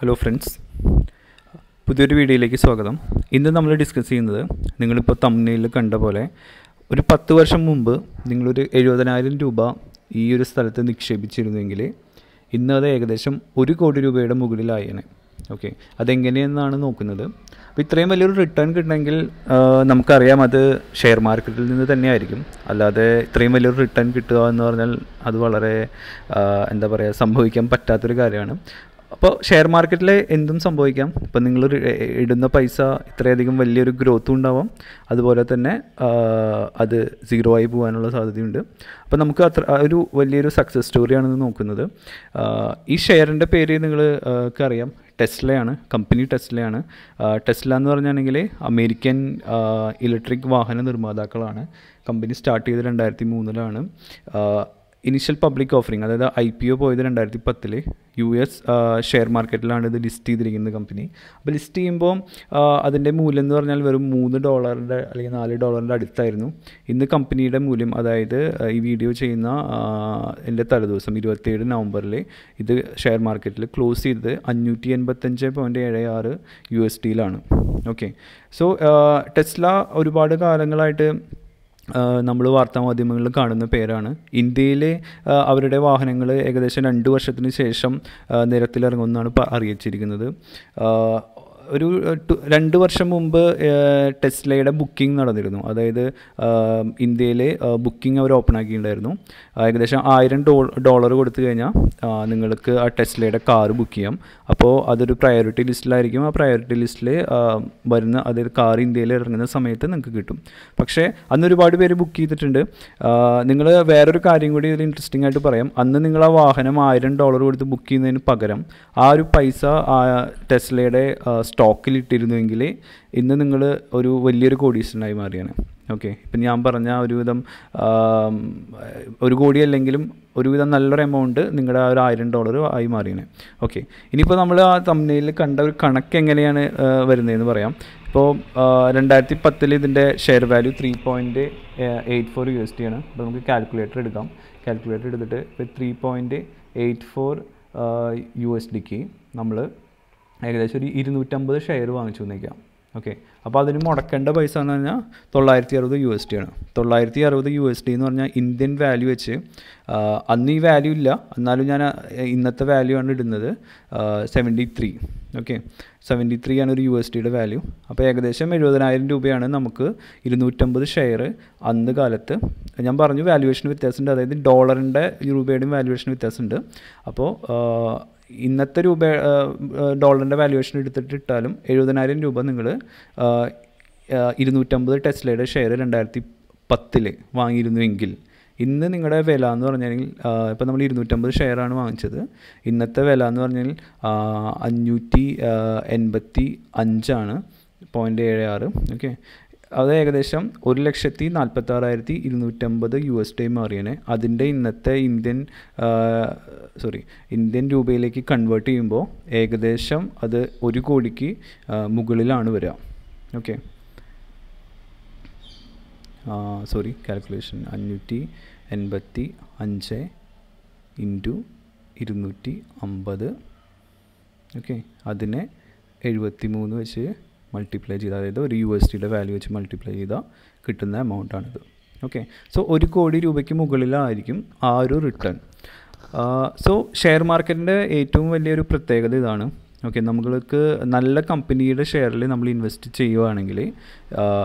hello friends പുതിയൊരു വീഡിയോയിലേക്ക് സ്വാഗതം ഇന്ന് നമ്മൾ ഡിസ്കസ് ചെയ്യുന്നത് നിങ്ങളിപ്പോൾ തമ്മിൽ കണ്ട പോലെ ഒരു പത്ത് വർഷം മുമ്പ് നിങ്ങളൊരു എഴുപതിനായിരം രൂപ ഈ ഒരു സ്ഥലത്ത് നിക്ഷേപിച്ചിരുന്നെങ്കിൽ ഇന്ന് അത് ഏകദേശം ഒരു കോടി രൂപയുടെ മുകളിലായേനെ ഓക്കെ അതെങ്ങനെയെന്നാണ് നോക്കുന്നത് അപ്പോൾ ഇത്രയും വലിയൊരു റിട്ടേൺ കിട്ടണമെങ്കിൽ നമുക്കറിയാം അത് ഷെയർ മാർക്കറ്റിൽ നിന്ന് തന്നെയായിരിക്കും അല്ലാതെ ഇത്രയും വലിയൊരു റിട്ടേൺ കിട്ടുക എന്ന് പറഞ്ഞാൽ അത് വളരെ എന്താ പറയുക സംഭവിക്കാൻ പറ്റാത്തൊരു കാര്യമാണ് അപ്പോൾ ഷെയർ മാർക്കറ്റിൽ എന്തും സംഭവിക്കാം ഇപ്പം നിങ്ങൾ ഇടുന്ന പൈസ ഇത്രയധികം വലിയൊരു ഗ്രോത്തും ഉണ്ടാവാം അതുപോലെ തന്നെ അത് സീറോ ആയി പോകാനുള്ള സാധ്യതയുണ്ട് അപ്പോൾ നമുക്ക് അത്ര ഒരു വലിയൊരു സക്സസ് സ്റ്റോറിയാണ് നോക്കുന്നത് ഈ ഷെയറിൻ്റെ പേര് നിങ്ങൾക്ക് അറിയാം ടെസ്ലയാണ് കമ്പനി ടെസ്ലയാണ് ടെസ്ല എന്ന് പറഞ്ഞാണെങ്കിൽ അമേരിക്കൻ ഇലക്ട്രിക് വാഹന നിർമ്മാതാക്കളാണ് കമ്പനി സ്റ്റാർട്ട് ചെയ്ത് രണ്ടായിരത്തി മൂന്നിലാണ് ഇനിഷ്യൽ പബ്ലിക് ഓഫറിങ് അതായത് ഐ പി ഒ പോയത് രണ്ടായിരത്തി പത്തിൽ യു എസ് ഷെയർ മാർക്കറ്റിലാണ് ഇത് ലിസ്റ്റ് ചെയ്തിരിക്കുന്നത് കമ്പനി അപ്പോൾ ലിസ്റ്റ് ചെയ്യുമ്പോൾ അതിൻ്റെ മൂല്യം എന്ന് പറഞ്ഞാൽ വെറും മൂന്ന് ഡോളറിൻ്റെ അല്ലെങ്കിൽ നാല് ഡോളറിൻ്റെ അടുത്തായിരുന്നു ഇന്ന് കമ്പനിയുടെ മൂല്യം അതായത് ഈ വീഡിയോ ചെയ്യുന്ന എൻ്റെ തലേദിവസം ഇരുപത്തേഴ് നവംബറിൽ ഇത് ഷെയർ മാർക്കറ്റിൽ ക്ലോസ് ചെയ്തത് അഞ്ഞൂറ്റി എൺപത്തഞ്ച് പോയിൻറ്റ് ഏഴ് ആറ് യു എസ് ടിയിലാണ് ഓക്കെ സോ ടെസ്ല ഒരുപാട് കാലങ്ങളായിട്ട് നമ്മൾ വാർത്താമാധ്യമങ്ങളിൽ കാണുന്ന പേരാണ് ഇന്ത്യയിലെ അവരുടെ വാഹനങ്ങൾ ഏകദേശം രണ്ട് വർഷത്തിന് ശേഷം നിരത്തിലിറങ്ങുമെന്നാണ് അറിയിച്ചിരിക്കുന്നത് ഒരു രണ്ട് വർഷം മുമ്പ് ടെസ്ലയുടെ ബുക്കിംഗ് നടന്നിരുന്നു അതായത് ഇന്ത്യയിൽ ബുക്കിംഗ് അവർ ഓപ്പൺ ആക്കിയിട്ടുണ്ടായിരുന്നു ഏകദേശം ആയിരം ഡോളർ കൊടുത്തു കഴിഞ്ഞാൽ നിങ്ങൾക്ക് ആ ടെസ്ലയുടെ കാർ ബുക്ക് ചെയ്യാം അപ്പോൾ അതൊരു പ്രയോറിറ്റി ലിസ്റ്റിലായിരിക്കും ആ പ്രയോറിറ്റി ലിസ്റ്റിൽ വരുന്ന അതായത് കാർ ഇന്ത്യയിൽ ഇറങ്ങുന്ന സമയത്ത് നിങ്ങൾക്ക് കിട്ടും പക്ഷേ അന്ന് ഒരുപാട് പേര് ബുക്ക് ചെയ്തിട്ടുണ്ട് നിങ്ങൾ വേറൊരു കാര്യം കൂടി ഇതിൽ ഇൻട്രസ്റ്റിംഗ് ആയിട്ട് പറയാം അന്ന് നിങ്ങൾ ആ വാഹനം ആയിരം ഡോളർ കൊടുത്ത് ബുക്ക് ചെയ്യുന്നതിന് പകരം ആ ഒരു പൈസ ടെസ്ലയുടെ സ്റ്റോക്കിലിട്ടിരുന്നുവെങ്കിൽ ഇന്ന് നിങ്ങൾ ഒരു വലിയൊരു കോടീശ്വരനായി മാറിയാണ് ഓക്കെ ഇപ്പം ഞാൻ പറഞ്ഞ ഒരുവിധം ഒരു കോടി അല്ലെങ്കിലും ഒരുവിധം നല്ലൊരു എമൗണ്ട് നിങ്ങളുടെ ആ ഒരു ആയിരം ഡോളർ ആയി മാറിയാണ് ഓക്കെ ഇനിയിപ്പോൾ നമ്മൾ ആ തമ്മിൽ കണ്ട ഒരു കണക്ക് എങ്ങനെയാണ് വരുന്നതെന്ന് പറയാം ഇപ്പോൾ രണ്ടായിരത്തി പത്തിൽ ഇതിൻ്റെ share value three point eight four U S D ആണ് അപ്പോൾ നമുക്ക് കാൽക്കുലേറ്റർ എടുക്കാം കാൽക്കുലേറ്റർ എടുത്തിട്ട് ഇപ്പോൾ three point eight four U S ഡിക്ക് നമ്മൾ ഏകദേശം ഒരു ഇരുന്നൂറ്റമ്പത് ഷെയർ വാങ്ങിച്ചു നിൽക്കാം ഓക്കെ അപ്പോൾ അതിന് മുടക്കേണ്ട പൈസ എന്ന് പറഞ്ഞാൽ തൊള്ളായിരത്തി അറുപത് യു എസ് ടി ആണ് തൊള്ളായിരത്തി അറുപത് യു എസ് ടി എന്ന് പറഞ്ഞാൽ ഇന്ത്യൻ വാല്യൂ വെച്ച് അന്ന് ഈ വാല്യൂ ഇല്ല എന്നാലും ഞാൻ ഇന്നത്തെ വാല്യൂ ആണ് ഇടുന്നത് seventy three okay seventy three ആണ് ഒരു യു എസ് ടിയുടെ വാല്യൂ അപ്പോൾ ഏകദേശം എഴുപതിനായിരം രൂപയാണ് നമുക്ക് ഇരുന്നൂറ്റമ്പത് ഷെയർ അന്ന് കാലത്ത് ഞാൻ പറഞ്ഞു വാല്യുവേഷൻ വ്യത്യാസമുണ്ട് അതായത് ഡോളറിൻ്റെ രൂപയുടെയും വാല്യുവേഷൻ വ്യത്യാസമുണ്ട് അപ്പോൾ ഇന്നത്തെ രൂപ ഡോളറിൻ്റെ വാല്യുവേഷൻ എടുത്തിട്ട് ഇട്ടാലും എഴുപതിനായിരം രൂപ നിങ്ങൾ ഇരുന്നൂറ്റമ്പത് ടെസ്ലയുടെ ഷെയർ രണ്ടായിരത്തി പത്തിൽ വാങ്ങിയിരുന്നുവെങ്കിൽ ഇന്ന് നിങ്ങളുടെ വില എന്ന് പറഞ്ഞാൽ ഇപ്പം നമ്മൾ ഇരുന്നൂറ്റമ്പത് ഷെയറാണ് വാങ്ങിച്ചത് ഇന്നത്തെ വില എന്ന് പറഞ്ഞാൽ അഞ്ഞൂറ്റി എൺപത്തി അഞ്ചാണ് പോയിൻ്റ് ഏഴ് ആറ് ഓക്കെ അത് ഏകദേശം ഒരു ലക്ഷത്തി നാൽപ്പത്താറായിരത്തി ഇരുന്നൂറ്റമ്പത് യു എസ് ഡി മാറിയാണ് അതിൻ്റെ ഇന്നത്തെ ഇന്ത്യൻ സോറി ഇന്ത്യൻ രൂപയിലേക്ക് കൺവേർട്ട് ചെയ്യുമ്പോൾ ഏകദേശം അത് ഒരു കോടിക്ക് മുകളിലാണ് വരിക ഓക്കെ സോറി കാൽക്കുലേഷൻ അഞ്ഞൂറ്റി എൺപത്തി അഞ്ച് ഇൻറ്റു ഇരുന്നൂറ്റി അമ്പത് ഓക്കെ അതിനെ എഴുപത്തി മൂന്ന് വെച്ച് മൾട്ടിപ്ലൈ ചെയ്ത് അതായത് ഒരു യു എസ് ഡിയുടെ വാല്യൂ വെച്ച് മൾട്ടിപ്ലൈ ചെയ്താൽ കിട്ടുന്ന എമൗണ്ട് ആണിത് ഓക്കെ സോ ഒരു കോടി രൂപയ്ക്ക് മുകളിലായിരിക്കും ആ ഒരു റിട്ടേൺ സോ ഷെയർ മാർക്കറ്റിൻ്റെ ഏറ്റവും വലിയൊരു പ്രത്യേകത ഇതാണ് ഓക്കെ നമ്മൾക്ക് നല്ല കമ്പനിയുടെ ഷെയറിൽ നമ്മൾ ഇൻവെസ്റ്റ് ചെയ്യുവാണെങ്കിൽ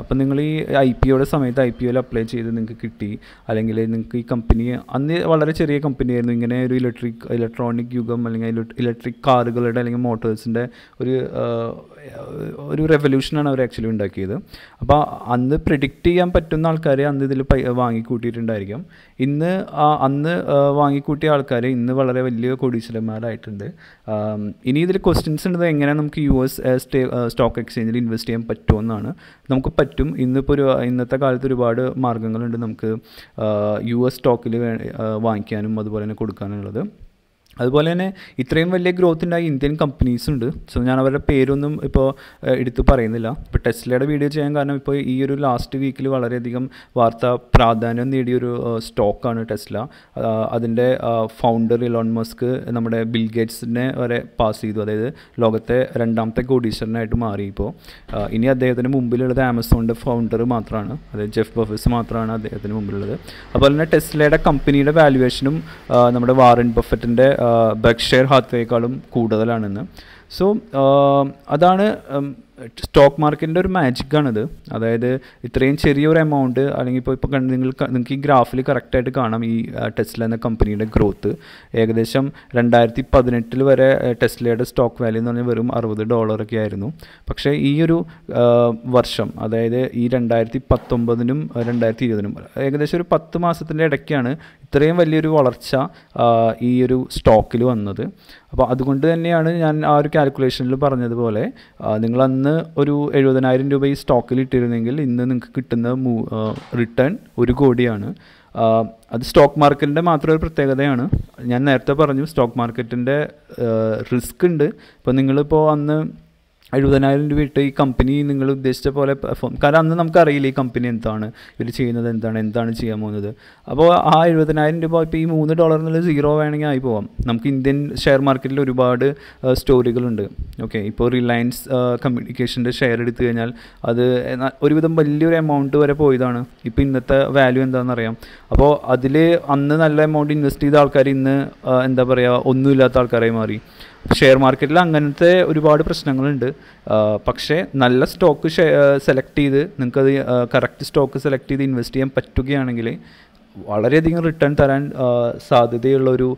അപ്പം നിങ്ങൾ ഈ ഐ പി ഒയുടെ സമയത്ത് ഐ പി ഒയിൽ അപ്ലൈ ചെയ്ത് നിങ്ങൾക്ക് കിട്ടി അല്ലെങ്കിൽ നിങ്ങൾക്ക് ഈ കമ്പനി അന്ന് വളരെ ചെറിയ കമ്പനിയായിരുന്നു ഇങ്ങനെ ഒരു ഇലക്ട്രിക് ഇലക്ട്രോണിക് യുഗം അല്ലെങ്കിൽ ഇലക്ട്രിക് കാറുകളുടെ അല്ലെങ്കിൽ മോട്ടോഴ്സിൻ്റെ ഒരു ഒരു റെവല്യൂഷനാണ് അവർ ആക്ച്വലി ഉണ്ടാക്കിയത് അപ്പോൾ അന്ന് പ്രിഡിക്റ്റ് ചെയ്യാൻ പറ്റുന്ന ആൾക്കാരെ അന്ന് ഇതിൽ വാങ്ങിക്കൂട്ടിയിട്ടുണ്ടായിരിക്കും ഇന്ന് അന്ന് വാങ്ങിക്കൂട്ടിയ ആൾക്കാർ ഇന്ന് വളരെ വലിയ കോടീശ്വരന്മാരായിട്ടുണ്ട് ഇനി ഇതിൽ ക്വസ്റ്റ്യൻ റെസിസ്റ്റൻസ് ഉണ്ടത് എങ്ങനെ നമുക്ക് യു എസ് സ്റ്റോക്ക് എക്സ്ചേഞ്ചിൽ ഇൻവെസ്റ്റ് ചെയ്യാൻ പറ്റുമെന്നാണ് നമുക്ക് പറ്റും ഇന്നിപ്പോൾ ഒരു ഇന്നത്തെ കാലത്ത് ഒരുപാട് മാർഗ്ഗങ്ങളുണ്ട് നമുക്ക് യു എസ് സ്റ്റോക്കിൽ വാങ്ങിക്കാനും അതുപോലെ തന്നെ കൊടുക്കാനുള്ളത് അതുപോലെ തന്നെ ഇത്രയും വലിയ ഗ്രോത്ത് ഉണ്ടായ ഇന്ത്യൻ കമ്പനീസ് ഉണ്ട് സോ ഞാൻ അവരുടെ പേരൊന്നും ഇപ്പോൾ എടുത്ത് പറയുന്നില്ല ഇപ്പോൾ ടെസ്ലയുടെ വീഡിയോ ചെയ്യാൻ കാരണം ഇപ്പോൾ ഈ ഒരു ലാസ്റ്റ് വീക്കിൽ വളരെയധികം വാർത്ത പ്രാധാന്യം നേടിയൊരു സ്റ്റോക്കാണ് ടെസ്ല അതിൻ്റെ ഫൗണ്ടർ ഇലോൺ മസ്ക് നമ്മുടെ ബിൽ ഗേറ്റ്സിനെ വരെ പാസ് ചെയ്തു അതായത് ലോകത്തെ രണ്ടാമത്തെ കോടീശ്വരനായിട്ട് മാറി ഇപ്പോൾ ഇനി അദ്ദേഹത്തിന് മുമ്പിലുള്ളത് ആമസോണിൻ്റെ ഫൗണ്ടർ മാത്രമാണ് അതായത് ജെഫ് ബഫേഴ്സ് മാത്രമാണ് അദ്ദേഹത്തിന് മുമ്പിലുള്ളത് അതുപോലെ തന്നെ ടെസ്ലയുടെ കമ്പനിയുടെ വാല്യുവേഷനും നമ്മുടെ വാറൻ ബഫറ്റിൻ്റെ ബെക്സ്ഷെയർ ഹാത്തേക്കാളും കൂടുതലാണെന്ന് സോ അതാണ് സ്റ്റോക്ക് മാർക്കറ്റിൻ്റെ ഒരു മാജിക്കാണിത് അതായത് ഇത്രയും ചെറിയൊരു എമൗണ്ട് അല്ലെങ്കിൽ ഇപ്പോൾ ഇപ്പോൾ നിങ്ങൾ നിങ്ങൾക്ക് ഈ ഗ്രാഫിൽ കറക്റ്റായിട്ട് കാണാം ഈ ടെസ്ല എന്ന കമ്പനിയുടെ ഗ്രോത്ത് ഏകദേശം രണ്ടായിരത്തി പതിനെട്ടിൽ വരെ ടെസ്ലയുടെ സ്റ്റോക്ക് വാല്യൂ എന്ന് പറഞ്ഞാൽ വെറും അറുപത് ഡോളറൊക്കെ ആയിരുന്നു പക്ഷേ ഈ ഒരു വർഷം അതായത് ഈ രണ്ടായിരത്തി പത്തൊമ്പതിനും രണ്ടായിരത്തി ഇരുപതിനും ഏകദേശം ഒരു പത്ത് മാസത്തിൻ്റെ ഇടയ്ക്കാണ് ഇത്രയും വലിയൊരു വളർച്ച ഈ ഒരു സ്റ്റോക്കിൽ വന്നത് അപ്പോൾ അതുകൊണ്ട് തന്നെയാണ് ഞാൻ ആ ഒരു കാൽക്കുലേഷനിൽ പറഞ്ഞതുപോലെ നിങ്ങൾ അന്ന് ഒരു എഴുപതിനായിരം രൂപ ഈ സ്റ്റോക്കിൽ ഇട്ടിരുന്നെങ്കിൽ ഇന്ന് നിങ്ങൾക്ക് കിട്ടുന്ന മൂ റിട്ടേൺ ഒരു കോടിയാണ് അത് സ്റ്റോക്ക് മാർക്കറ്റിൻ്റെ മാത്രം ഒരു പ്രത്യേകതയാണ് ഞാൻ നേരത്തെ പറഞ്ഞു സ്റ്റോക്ക് മാർക്കറ്റിൻ്റെ റിസ്ക് ഉണ്ട് ഇപ്പോൾ നിങ്ങളിപ്പോൾ അന്ന് എഴുപതിനായിരം രൂപ ഇട്ട് ഈ കമ്പനി നിങ്ങൾ ഉദ്ദേശിച്ച പോലെ പെർഫോം കാരണം അന്ന് നമുക്കറിയില്ല ഈ കമ്പനി എന്താണ് ഇവർ ചെയ്യുന്നത് എന്താണ് എന്താണ് ചെയ്യാൻ പോകുന്നത് അപ്പോൾ ആ എഴുപതിനായിരം രൂപ ഇപ്പോൾ ഈ മൂന്ന് ഡോളർ എന്നുള്ള സീറോ വേണമെങ്കിൽ ആയി പോവാം നമുക്ക് ഇന്ത്യൻ ഷെയർ മാർക്കറ്റിൽ ഒരുപാട് സ്റ്റോറികളുണ്ട് ഓക്കെ ഇപ്പോൾ റിലയൻസ് കമ്മ്യൂണിക്കേഷൻ്റെ ഷെയർ എടുത്തു കഴിഞ്ഞാൽ അത് ഒരുവിധം വലിയൊരു എമൗണ്ട് വരെ പോയതാണ് ഇപ്പോൾ ഇന്നത്തെ വാല്യൂ എന്താണെന്നറിയാം അപ്പോൾ അതിൽ അന്ന് നല്ല എമൗണ്ട് ഇൻവെസ്റ്റ് ചെയ്ത ആൾക്കാർ ഇന്ന് എന്താ പറയുക ഒന്നുമില്ലാത്ത ആൾക്കാരായി മാറി ഷെയർ മാർക്കറ്റിൽ അങ്ങനത്തെ ഒരുപാട് പ്രശ്നങ്ങളുണ്ട് പക്ഷേ നല്ല സ്റ്റോക്ക് സെലക്ട് ചെയ്ത് നിങ്ങൾക്കത് കറക്റ്റ് സ്റ്റോക്ക് സെലക്ട് ചെയ്ത് ഇൻവെസ്റ്റ് ചെയ്യാൻ പറ്റുകയാണെങ്കിൽ വളരെയധികം റിട്ടേൺ തരാൻ സാധ്യതയുള്ളൊരു ഒരു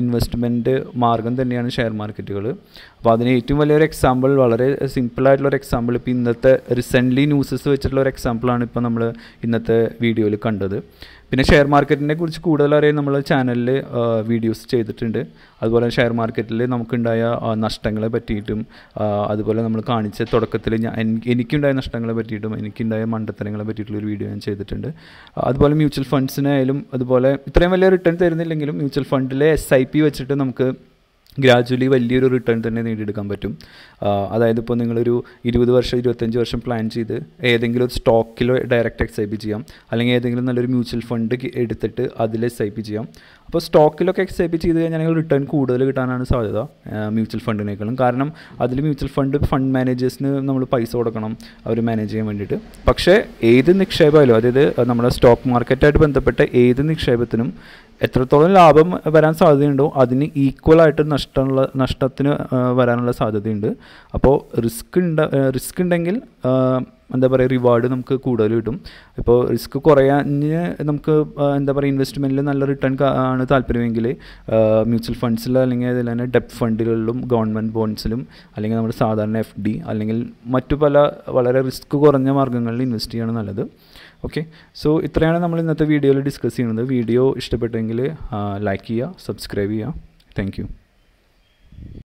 ഇൻവെസ്റ്റ്മെൻറ്റ് മാർഗം തന്നെയാണ് ഷെയർ മാർക്കറ്റുകൾ അപ്പോൾ അതിന് ഏറ്റവും വലിയൊരു എക്സാമ്പിൾ വളരെ സിമ്പിളായിട്ടുള്ളൊരു എക്സാമ്പിൾ ഇപ്പോൾ ഇന്നത്തെ റീസെൻ്റ്ലി ന്യൂസസ് വെച്ചിട്ടുള്ള ഒരു എക്സാമ്പിളാണ് ഇപ്പോൾ നമ്മൾ ഇന്നത്തെ വീഡിയോയിൽ കണ്ടത് പിന്നെ ഷെയർ മാർക്കറ്റിനെ കുറിച്ച് കൂടുതൽ അറിയാൻ നമ്മൾ ചാനലിൽ വീഡിയോസ് ചെയ്തിട്ടുണ്ട് അതുപോലെ ഷെയർ മാർക്കറ്റിൽ നമുക്കുണ്ടായ നഷ്ടങ്ങളെ പറ്റിയിട്ടും അതുപോലെ നമ്മൾ കാണിച്ച തുടക്കത്തിൽ ഞാൻ എനിക്കുണ്ടായ നഷ്ടങ്ങളെ പറ്റിയിട്ടും എനിക്കുണ്ടായ മണ്ടത്തരങ്ങളെ പറ്റിയിട്ടുള്ള ഒരു വീഡിയോ ഞാൻ ചെയ്തിട്ടുണ്ട് അതുപോലെ മ്യൂച്വൽ ഫണ്ട്സിനായാലും അതുപോലെ ഇത്രയും വലിയ റിട്ടേൺ തരുന്നില്ലെങ്കിലും മ്യൂച്വൽ ഫണ്ടിലെ എസ് ഐ പി വെച്ചിട്ട് നമുക്ക് ഗ്രാജുവലി വലിയൊരു റിട്ടേൺ തന്നെ നേടിയെടുക്കാൻ പറ്റും അതായത് ഇപ്പോൾ നിങ്ങളൊരു ഇരുപത് വർഷം ഇരുപത്തഞ്ച് വർഷം പ്ലാൻ ചെയ്ത് ഏതെങ്കിലും ഒരു സ്റ്റോക്കിലോ ഡയറക്റ്റ് എക്സൈപ്പ് ചെയ്യാം അല്ലെങ്കിൽ ഏതെങ്കിലും നല്ലൊരു മ്യൂച്വൽ ഫണ്ട് എടുത്തിട്ട് അതിൽ എക്സൈപ്പ് ചെയ്യാം അപ്പോൾ സ്റ്റോക്കിലൊക്കെ എക്സൈപ്പ് ചെയ്ത് കഴിഞ്ഞാൽ റിട്ടേൺ കൂടുതൽ കിട്ടാനാണ് സാധ്യത മ്യൂച്വൽ ഫണ്ടിനേക്കാളും കാരണം അതിൽ മ്യൂച്വൽ ഫണ്ട് ഫണ്ട് മാനേജേഴ്സിന് നമ്മൾ പൈസ കൊടുക്കണം അവർ മാനേജ് ചെയ്യാൻ വേണ്ടിയിട്ട് പക്ഷേ ഏത് നിക്ഷേപമായാലും അതായത് നമ്മുടെ സ്റ്റോക്ക് മാർക്കറ്റായിട്ട് ബന്ധപ്പെട്ട ഏത് നിക്ഷേപത്തിനും എത്രത്തോളം ലാഭം വരാൻ സാധ്യതയുണ്ടോ അതിന് ഈക്വലായിട്ട് നഷ്ടമുള്ള നഷ്ടത്തിന് വരാനുള്ള സാധ്യതയുണ്ട് അപ്പോൾ റിസ്ക് ഉണ്ട റിസ്ക് ഉണ്ടെങ്കിൽ എന്താ പറയുക റിവാർഡ് നമുക്ക് കൂടുതൽ കിട്ടും ഇപ്പോൾ റിസ്ക് കുറയാഞ്ഞ് നമുക്ക് എന്താ പറയുക ഇൻവെസ്റ്റ്മെൻറ്റിൽ നല്ല റിട്ടേൺ ആണ് താല്പര്യമെങ്കിൽ മ്യൂച്വൽ ഫണ്ട്സിൽ അല്ലെങ്കിൽ അതിൽ തന്നെ ഡെപ് ഫണ്ടുകളിലും ഗവൺമെൻറ് ബോൺസിലും അല്ലെങ്കിൽ നമ്മുടെ സാധാരണ എഫ് ഡി അല്ലെങ്കിൽ മറ്റു പല വളരെ റിസ്ക് കുറഞ്ഞ മാർഗ്ഗങ്ങളിൽ ഇൻവെസ്റ്റ് ചെയ്യണം നല്ലത് ഓക്കെ സോ ഇത്രയാണ് നമ്മൾ ഇന്നത്തെ വീഡിയോയിൽ ഡിസ്കസ് ചെയ്യുന്നത് വീഡിയോ ഇഷ്ടപ്പെട്ടെങ്കിൽ ലൈക്ക് ചെയ്യുക സബ്സ്ക്രൈബ് ചെയ്യുക താങ്ക്